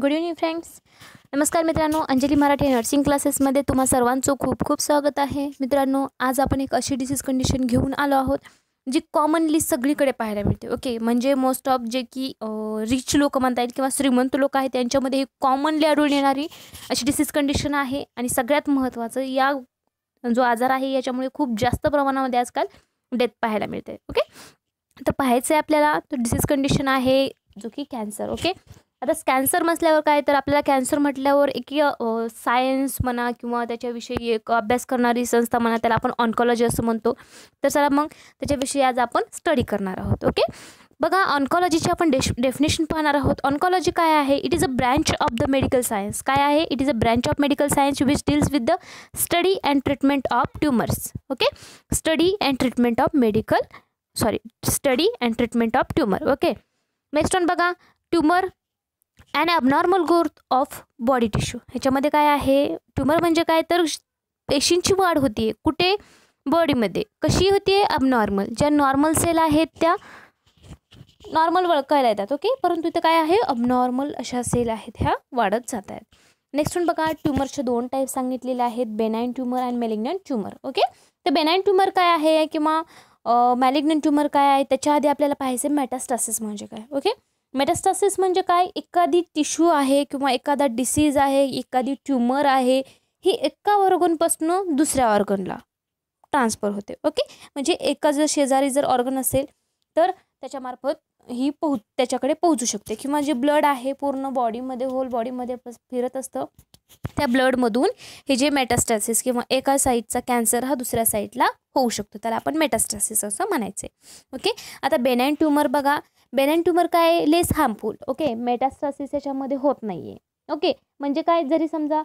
good evening friends नमस्कार मित्रांनो Anjali Marathi nursing क्लासेसमध्ये तुम्हा सर्वांचं खूप खूप स्वागत आहे मित्रांनो आज आपण एक अशी डिसीज कंडिशन घेऊन आलो आहोत जी कॉमनली सगळीकडे पाहायला मिळते ओके म्हणजे मोस्ट ऑफ जे की रिच लोक म्हणता येईल किंवा श्रीमंत लोक आहेत त्यांच्यामध्ये ही कॉमनली आढळून येणारी अशी डिसीज कंडिशन आहे आणि सगळ्यात महत्त्वाचं या जो आजार आहे याच्यामुळे खूप जास्त प्रमाणामध्ये आजकाल डेथ पाहायला मिळते ओके तर पाहायचं आहे आपल्याला तो डिसीज कंडिशन आहे जो की कॅन्सर ओके आता कॅन्सर म्हटल्यावर काय तर आपल्याला कॅन्सर म्हटल्यावर एक सायन्स म्हणा किंवा त्याच्याविषयी एक अभ्यास करणारी संस्था म्हणा त्याला आपण ऑन्कॉलॉजी असं म्हणतो तर चला मग त्याच्याविषयी आज आपण स्टडी करणार आहोत ओके बघा ऑन्कॉलॉजीची आपण डेश डेफिनेशन पाहणार आहोत ऑन्कॉलॉजी काय आहे it is a branch of the medical science काय आहे it is a branch of medical science which deals with the study and treatment of tumours okay study and treatment of medical sorry study and treatment of tumour okay next on बघा tumour and abnormal growth of body tissue ह्याच्यामध्ये काय आहे tumour म्हणजे काय तर पेशींची वाढ होती कुठे बॉडीमध्ये कशी होती आहे अबनॉर्मल ज्या नॉर्मल सेल आहेत त्या नॉर्मल वळखायला येतात ओके परंतु इथं काय आहे अबनॉर्मल अशा सेल आहेत ह्या वाढत जात आहेत नेक्स्ट बघा ट्युमरचे दोन टाईप सांगितलेले आहेत benign tumour and malignant tumour okay तर बेनाईन ट्युमर काय आहे किंवा मॅलिग्नंट ट्युमर काय आहे त्याच्या आधी आपल्याला पाहिजे मेटास्टासिस म्हणजे काय ओके मेटास्टासिस म्हणजे काय एखादी टिश्यू आहे किंवा एखादा डिसीज आहे एखादी ट्युमर आहे ही एका ऑर्गनपासून दुसऱ्या ऑर्गनला ट्रान्सफर होते ओके म्हणजे एका जर शेजारी जर ऑर्गन असेल तर त्याच्यामार्फत ही पोह त्याच्याकडे पोहोचू शकते किंवा जे ब्लड आहे पूर्ण बॉडीमध्ये होल बॉडीमध्ये फिरत असतं त्या ब्लडमधून हे जे मेटास्टॅसिस किंवा एका साईडचा कॅन्सर हा दुसऱ्या साईडला होऊ शकतो त्याला आपण मेटास्टॅसिस असं म्हणायचं ओके आता बेनाईन ट्युमर बघा बेनाईन ट्युमर काय लेस हार्मफुल ओके मेटास्टॅसिस याच्यामध्ये होत नाही आहे ओके म्हणजे काय जरी समजा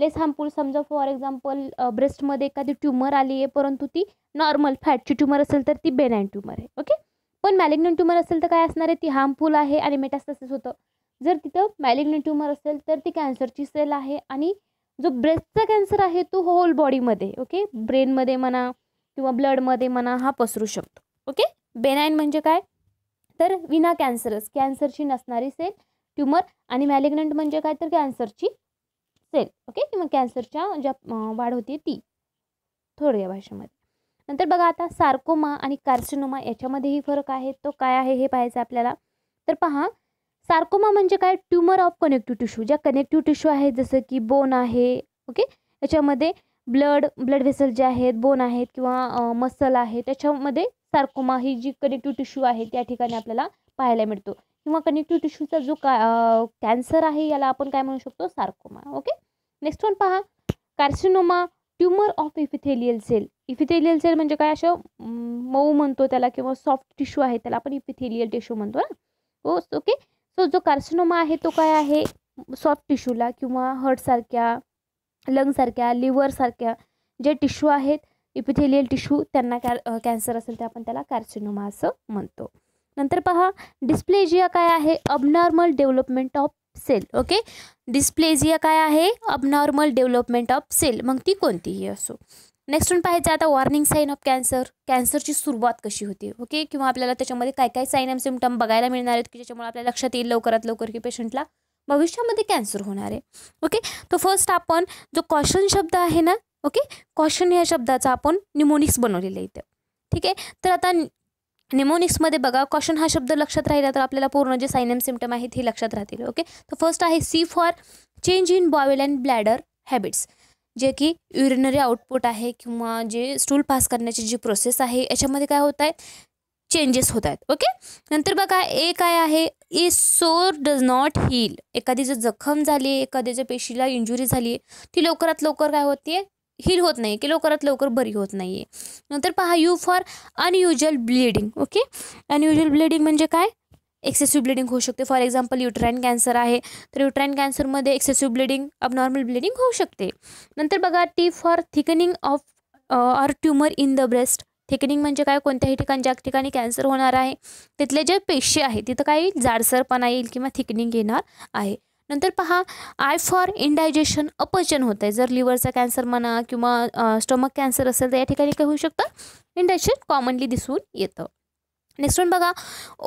लेस हार्मफुल समजा फॉर एक्झाम्पल ब्रेस्टमध्ये एखादी ट्युमर आली आहे परंतु ती नॉर्मल फॅटची ट्युमर असेल तर ती बेनाईन ट्युमर आहे ओके पण मॅलिग्नंट ट्युमर असेल तर काय असणार आहे ती हार्मफुल आहे आणि मेटास्टसिस होतं जर तिथं मॅलिग्नंट ट्युमर असेल तर ती कॅन्सरची सेल आहे आणि जो ब्रेस्टचा कॅन्सर आहे तो होल बॉडीमध्ये ओके ब्रेनमध्ये म्हणा किंवा ब्लडमध्ये म्हणा हा पसरू शकतो ओके बेनाईन म्हणजे काय तर विना कॅन्सरस कॅन्सरची नसणारी सेल ट्युमर आणि मॅलेग्नंट म्हणजे काय तर कॅन्सरची सेल ओके किंवा कॅन्सरच्या ज्या वाढ होते ती थोडक्या भाषेमध्ये नंतर बघा आता सार्कोमा आणि कार्सिनोमा याच्यामध्येही फरक आहे तो काय आहे हे पाहायचं आपल्याला तर पहा सार्कोमा म्हणजे काय ट्यूमर ऑफ कनेक्टिव्ह टिश्यू ज्या कनेक्टिव्ह टिश्यू आहेत जसं की बोन आहे ओके याच्यामध्ये ब्लड ब्लड व्हेसल जे आहेत बोन आहेत किंवा मसल आहे त्याच्यामध्ये सार्कोमा ही जी कनेक्टिव्ह टिश्यू आहे त्या ठिकाणी आपल्याला पाहायला मिळतो किंवा कनेक्टिव्ह टिश्यूचा जो का कॅन्सर आहे याला आपण काय म्हणू शकतो सार्कोमा ओके नेक्स्ट वन पहा carcinoma tumour of epithelial cell epithelial cell म्हणजे काय असं मऊ म्हणतो त्याला किंवा सॉफ्ट टिश्यू आहे त्याला आपण इपिथेलियल टिश्यू म्हणतो ना ओके सो हो, जो कार्सिनोमा आहे तो काय आहे सॉफ्ट टिश्यूला किंवा हर्टसारख्या लंगसारख्या लिव्हरसारख्या जे टिश्यू आहेत इपिथेलियल टिश्यू त्यांना कॅ कॅन्सर असेल तर आपण त्याला कार्सिनोमा असं म्हणतो नंतर पहा डिस्प्लेजिया काय आहे abnormal development of cell okay dysplasia काय आहे अबनॉर्मल डेव्हलपमेंट ऑफ सेल मग ती कोणतीही असो नेक्स्ट पाहायचं आता वॉर्निंग साईन ऑफ कॅन्सर कॅन्सरची सुरुवात कशी होते ओके किंवा आपल्याला त्याच्यामध्ये काय काय साईन आणि सिमटम बघायला मिळणार आहेत की ज्याच्यामुळे आपल्या लक्षात येईल लवकरात लवकर की पेशंटला भविष्यामध्ये कॅन्सर होणार आहे ओके तो फर्स्ट आपण जो कॉशन शब्द आहे ना ओके कॉशन ह्या शब्दाचा आपण निमोनिक्स बनवलेला इथे ठीक आहे तर आता निमोनिक्समध्ये बघा कॉशन हा शब्द लक्षात राहिला तर आपल्याला पूर्ण जे सायनम सिमटम आहेत हे लक्षात राहतील ओके तर फर्स्ट आहे C for change in bowel and bladder habits जे की युरिनरी आउटपुट आहे किंवा जे स्टूल पास करण्याची जी प्रोसेस आहे याच्यामध्ये काय होत आहेत चेंजेस होत आहेत ओके नंतर बघा ए काय आहे इज सोर डज नॉट हील एखादी जर जखम झाली आहे एखाद्याच्या पेशीला इंजुरी झाली आहे ती लवकरात लवकर काय होते हील होत नाही की लवकरात लवकर बरी होत नाही आहे नंतर पहा U for unusual bleeding okay unusual bleeding म्हणजे काय एक्सेसिव्ह ब्लिडिंग होऊ शकते फॉर एक्झाम्पल युट्राईन कॅन्सर आहे तर युट्राईन कॅन्सरमध्ये एक्सेसिव्ह ब्लिडिंग अबनॉर्मल ब्लिडिंग होऊ शकते नंतर बघा T for thickening of or tumour in the breast thickening म्हणजे काय कोणत्याही ठिकाणी ज्या ठिकाणी कॅन्सर होणार आहे तिथले जे पेशी आहे तिथं काही जाडसरपणा येईल किंवा थिकनिंग येणार आहे नंतर पहा आय फॉर इंडायजेशन अपचन होत आहे जर लिव्हरचा कॅन्सर म्हणा किंवा स्टमक uh, कॅन्सर असेल तर या ठिकाणी काय होऊ शकतं इंडायजेशन कॉमनली दिसून येतं नेक्स्ट वन बघा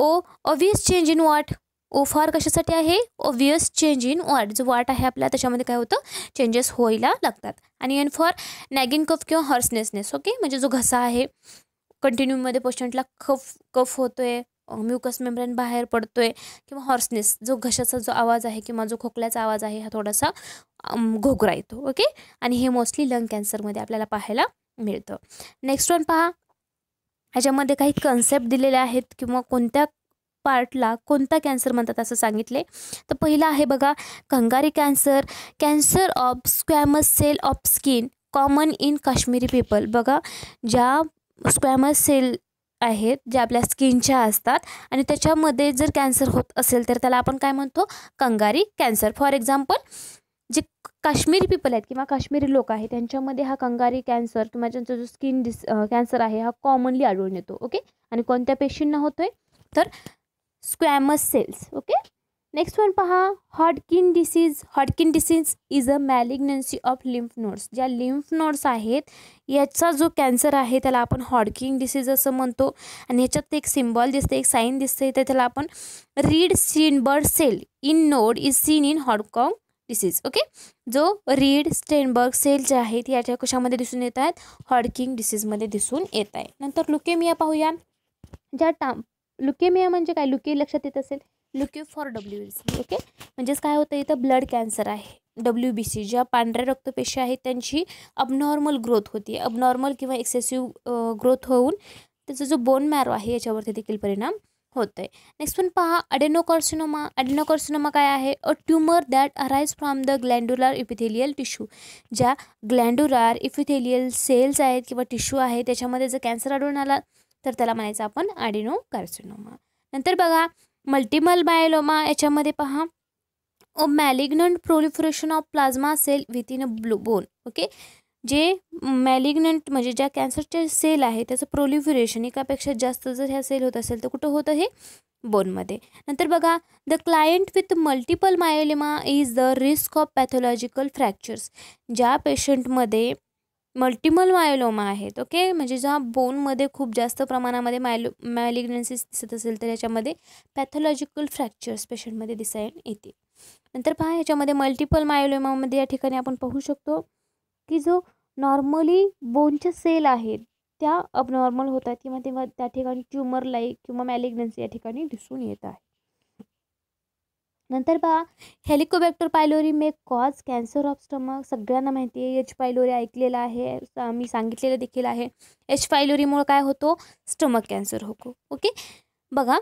O obvious change in wart O for कशासाठी आहे ऑबियस चेंज इन वॉट जो वाट आहे आपल्या त्याच्यामध्ये काय होतं चेंजेस होईला लागतात आणि एन फॉर नॅगिन कफ किंवा हॉर्सनेसनेस ओके म्हणजे जो घसा आहे कंटिन्यूमध्ये पेशंटला कफ कफ होतोय म्युकस मेम्ब्रेन बाहेर पडतोय किंवा हॉर्सनेस जो घशाचा जो आवाज आहे किंवा जो खोकल्याचा आवाज आहे हा थोडासा घोगरा येतो ओके आणि हे मोस्टली लंग कॅन्सरमध्ये आपल्याला पाहायला मिळतं नेक्स्ट वन पहा ह्याच्यामध्ये काही कन्सेप्ट दिलेले आहेत किंवा कोणत्या पार्टला कोणता कॅन्सर म्हणतात असं सांगितले तर पहिला आहे बघा Kangri cancer cancer of squamous cell of skin common in Kashmiri people बघा ज्या स्क्वॅमस सेल आहेत ज्या आपल्या स्किनच्या असतात आणि त्याच्यामध्ये जर कॅन्सर होत असेल तर त्याला आपण काय म्हणतो कंगारी कॅन्सर फॉर एक्झाम्पल जे काश्मीरी पीपल आहेत किंवा काश्मीरी लोक आहेत त्यांच्यामध्ये हा कंगारी कॅन्सर किंवा ज्यांचा जो स्किन डिस कॅन्सर आहे हा कॉमनली आढळून येतो ओके आणि कोणत्या पेशींना होतोय तर squamous cells okay next one पहा Hodgkin disease Hodgkin disease is a malignancy of lymph nodes ज्या लिम्फ नोड्स आहेत याचा जो कॅन्सर आहे त्याला आपण हॉटकिन डिसीज असं म्हणतो आणि ह्याच्यात एक सिम्बॉल दिसते एक साईन दिसते तर त्याला आपण Reed Sternberg cell in node is seen in Hodgkin disease okay जो रीड स्टेनबर्ग सेल जे आहेत याच्या कशामध्ये दिसून येत आहेत हॉडकिंग डिसीजमध्ये दिसून येत आहे नंतर लुकेमिया पाहूया ज्या टा लुकेमिया म्हणजे काय लुके लक्षात येत असेल leukaemia for W C okay म्हणजेच काय होतं इथं ब्लड कॅन्सर आहे डब्ल्यू बी सी ज्या पांढऱ्या रक्तपेशी आहेत त्यांची अबनॉर्मल ग्रोथ होती अबनॉर्मल किंवा एक्सेसिव्ह ग्रोथ होऊन त्याचा जो बोन मॅरो आहे याच्यावरती देखील परिणाम होते आहे नेक्स्ट पण पहा अडेनोकॉर्सिनोमा अडेनोकॉर्सिनोमा काय आहे a tumour that arises from the glandular epithelial tissue ज्या ग्लॅंडुलर इफिथेलियल सेल्स आहेत किंवा टिश्यू आहे त्याच्यामध्ये जर कॅन्सर आढळून आला तर त्याला म्हणायचं आपण कार्सिनोमा नंतर बघा मल्टिमल बायोलोमा याच्यामध्ये पहा a malignant proliferation of plasma cell with in a blue bone okay जे मॅलिग्नंट म्हणजे ज्या कॅन्सरचे सेल आहे त्याचं प्रोलिफ्युरेशन एकापेक्षा जास्त जर ह्या सेल होत असेल तर कुठं होतं हे बोनमध्ये नंतर बघा the client with multiple myeloma is the risk of pathological fractures ज्या पेशंटमध्ये मल्टिपल मायोलोमा आहेत ओके म्हणजे ज्या बोनमध्ये खूप जास्त प्रमाणामध्ये मायलो मॅलिग्नन्सीस दिसत असेल तर याच्यामध्ये पॅथॉलॉजिकल फ्रॅक्चर्स पेशंटमध्ये दिसायला येते नंतर पहा याच्यामध्ये मल्टिपल मायोलोमामध्ये या ठिकाणी आपण पाहू शकतो की जो नॉर्मली बोनच्या सेल आहेत त्या अबनॉर्मल होतात किंवा तेव्हा त्या ठिकाणी ट्युमर लाईक किंवा मॅलिग्नन्सी या ठिकाणी दिसून येत आहे नंतर बघा Helicobacter pylori may cause cancer of stomach सगळ्यांना माहिती आहे एच पायलोरी ऐकलेला आहे मी सांगितलेलं देखील आहे एच पायलोरीमुळे काय होतो स्टमक कॅन्सर होतो ओके बघा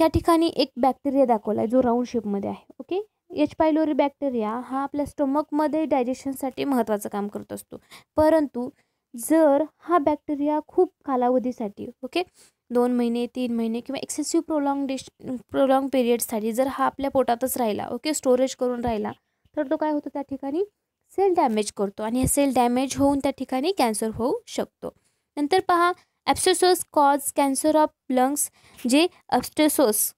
या ठिकाणी एक बॅक्टेरिया दाखवला आहे जो राऊंड शेपमध्ये आहे ओके एच पायलोरी बॅक्टेरिया हा आपल्या स्टोमकमध्ये डायजेशनसाठी महत्त्वाचं काम करत असतो परंतु जर हा बॅक्टेरिया खूप कालावधीसाठी ओके दोन महिने तीन महिने किंवा एक्सेसिव्ह प्रोलॉंग डिश प्रोलॉंग पिरियडसाठी जर हा आपल्या पोटातच राहिला ओके स्टोरेज करून राहिला तर तो काय होतो त्या ठिकाणी सेल डॅमेज करतो आणि हे सेल डॅमेज होऊन त्या ठिकाणी कॅन्सर होऊ शकतो नंतर पहा ॲप्सेसोस कॉज कॅन्सर ऑफ लंग्स जे ॲप्स्टेसोस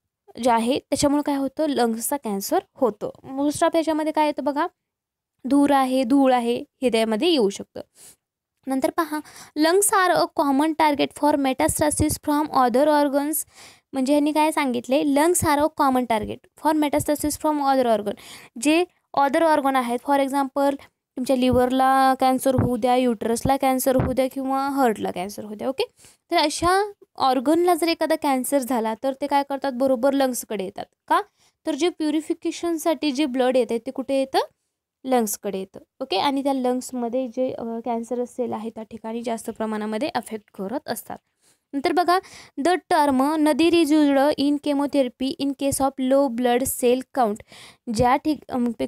जे आहे त्याच्यामुळे काय होतं लंग्सचा कॅन्सर होतो मोस्ट ऑफ याच्यामध्ये काय येतं बघा धूर आहे धूळ आहे हृदयामध्ये येऊ शकतं नंतर पहा lungs are a common target for metastasis from other organs म्हणजे यांनी काय सांगितले lungs are a common target for metastasis from other organ जे अदर ऑर्गन आहेत फॉर एक्झाम्पल तुमच्या लिव्हरला कॅन्सर होऊ द्या युटरसला कॅन्सर होऊ द्या किंवा हर्टला कॅन्सर होऊ द्या ओके तर अशा ऑर्गनला जर एखादा कॅन्सर झाला तर ते काय करतात बरोबर लंग्सकडे येतात का तर जे प्युरिफिकेशनसाठी जे ब्लड येतं ते कुठे येतं लंग्सकडे येतं ओके आणि त्या लंग्समध्ये जे कॅन्सर सेल आहे त्या ठिकाणी जास्त प्रमाणामध्ये अफेक्ट करत असतात नंतर बघा the term nadir used in chemotherapy in case of low blood cell count ज्या ठिक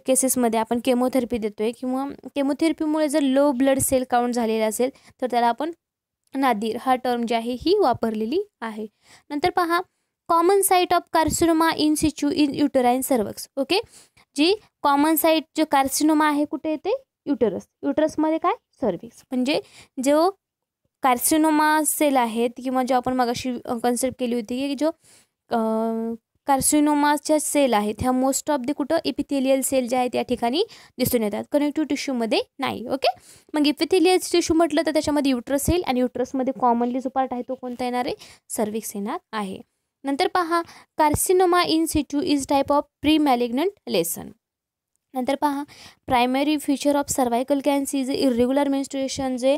केसेसमध्ये आपण केमोथेरपी देतो आहे किंवा केमोथेरपीमुळे जर लो ब्लड सेल काउंट झालेला असेल तर त्याला आपण नादीर हा टर्म जे आहे ही वापरलेली आहे नंतर पहा common site of carcinoma in situ in uterine cervix okay जी कॉमन साईट जो कार्सिनोमा आहे कुठे येते युटरस युटरसमध्ये काय सर्विक्स म्हणजे जो कार्सिनोमा सेल आहेत किंवा जो आपण अशी कन्सेप्ट केली होती की जो कार्सिनोमाच्या सेल आहेत ह्या मोस्ट ऑफ द कुठं इपिथेलियल सेल ज्या आहेत या ठिकाणी दिसून येतात कनेक्टिव्ह टिश्यूमध्ये नाही ओके मग इपिथेलियल टिश्यू म्हटलं तर त्याच्यामध्ये युट्रस सेल आणि युट्रसमध्ये कॉमनली जो पार्ट आहे तो कोणता येणार आहे सर्विक्स येणार आहे नंतर पहा carcinoma in situ is type of pre malignant lesion नंतर पहा primary feature of cervical cancer is irregular menstruation जे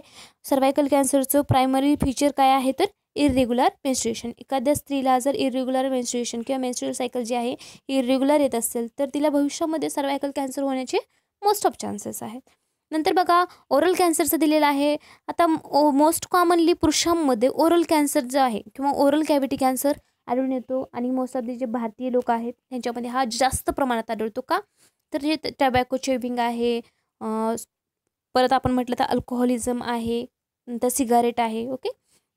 सर्वायकल कॅन्सरचं प्रायमरी फीचर काय आहे तर इरेग्युलर मेन्स्ट्रुएशन एखाद्या स्त्रीला जर इरेग्युलर मेन्स्ट्रुएशन किंवा मेन्स्ट्रुअल सायकल जी आहे इरेग्युलर येत असेल तर तिला भविष्यामध्ये सर्वायकल कॅन्सर होण्याचे मोस्ट ऑफ चान्सेस आहेत नंतर बघा ओरल कॅन्सरचं दिलेलं आहे आता ओ मोस्ट कॉमनली पुरुषांमध्ये ओरल कॅन्सर जो आहे किंवा ओरल कॅव्हिटी कॅन्सर आढळून येतो आणि मोस्ट ऑफ जे भारतीय लोक आहेत त्यांच्यामध्ये हा जास्त प्रमाणात आढळतो का तर जे टबॅको चेविंग आहे परत आपण म्हटलं तर अल्कोहोलिझम आहे नंतर सिगारेट आहे ओके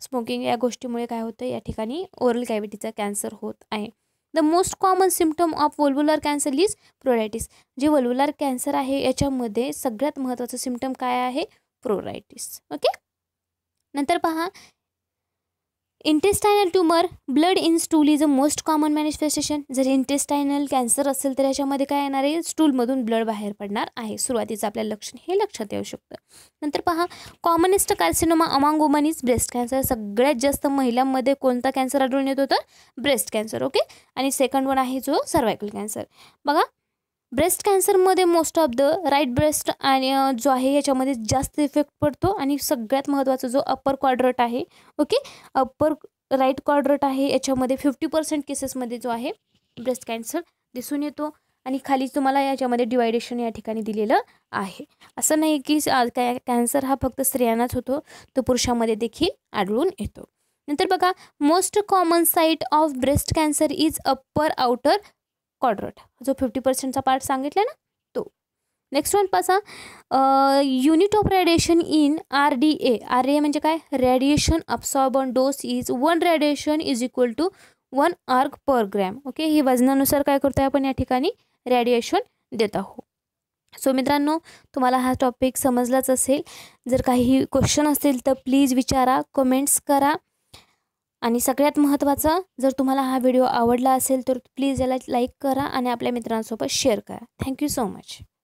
स्मोकिंग या गोष्टीमुळे काय होतं या ठिकाणी ओरल कॅव्हिटीचा कॅन्सर होत आहे the most common symptom of vulvular cancer is pruritus जे वल्व्हुलर कॅन्सर आहे याच्यामध्ये सगळ्यात महत्त्वाचं सिम्पटम काय आहे प्रोरायटिस ओके नंतर पहा intestinal tumour blood in stool is a most common manifestation जर इंटेस्टायनल कॅन्सर असेल तर याच्यामध्ये काय येणार आहे स्टूलमधून ब्लड बाहेर पडणार आहे सुरुवातीचं आपल्या लक्षण हे लक्षात येऊ शकतं नंतर पहा commonest carcinoma among women is breast cancer सगळ्यात जास्त महिलांमध्ये कोणता कॅन्सर आढळून येतो तर ब्रेस्ट कॅन्सर ओके आणि सेकंड वन आहे जो सर्वायकल कॅन्सर बघा ब्रेस्ट कॅन्सरमध्ये most of the right breast आणि जो आहे याच्यामध्ये जास्त इफेक्ट पडतो आणि सगळ्यात महत्त्वाचा जो अप्पर क्वाड्रट आहे ओके अप्पर राईट क्वाड्रट आहे याच्यामध्ये फिफ्टी पर्सेंट केसेसमध्ये जो आहे ब्रेस्ट कॅन्सर दिसून येतो आणि खाली तुम्हाला याच्यामध्ये डिवायडेशन या ठिकाणी दिलेलं आहे असं नाही की कॅन्सर हा फक्त स्त्रियांनाच होतो तो पुरुषामध्ये देखील आढळून येतो नंतर बघा most common site of breast cancer is upper outer quadrant जो फिफ्टी पर्सेंटचा पार्ट सांगितला ना तो नेक्स्ट वन पासा unit of radiation in R D A R A म्हणजे काय radiation absorbed dose is one radiation is equal to one erg per gram okay हे वजनानुसार काय करतोय आपण या ठिकाणी रेडिएशन देत आहोत सो मित्रांनो तुम्हाला हा टॉपिक समजलाच असेल जर काही क्वेश्चन असतील तर प्लीज विचारा कमेंट्स करा आणि सगळ्यात महत्त्वाचं जर तुम्हाला हा व्हिडिओ आवडला असेल तर प्लीज याला लाईक करा आणि आपल्या मित्रांसोबत शेअर करा थँक्यू सो मच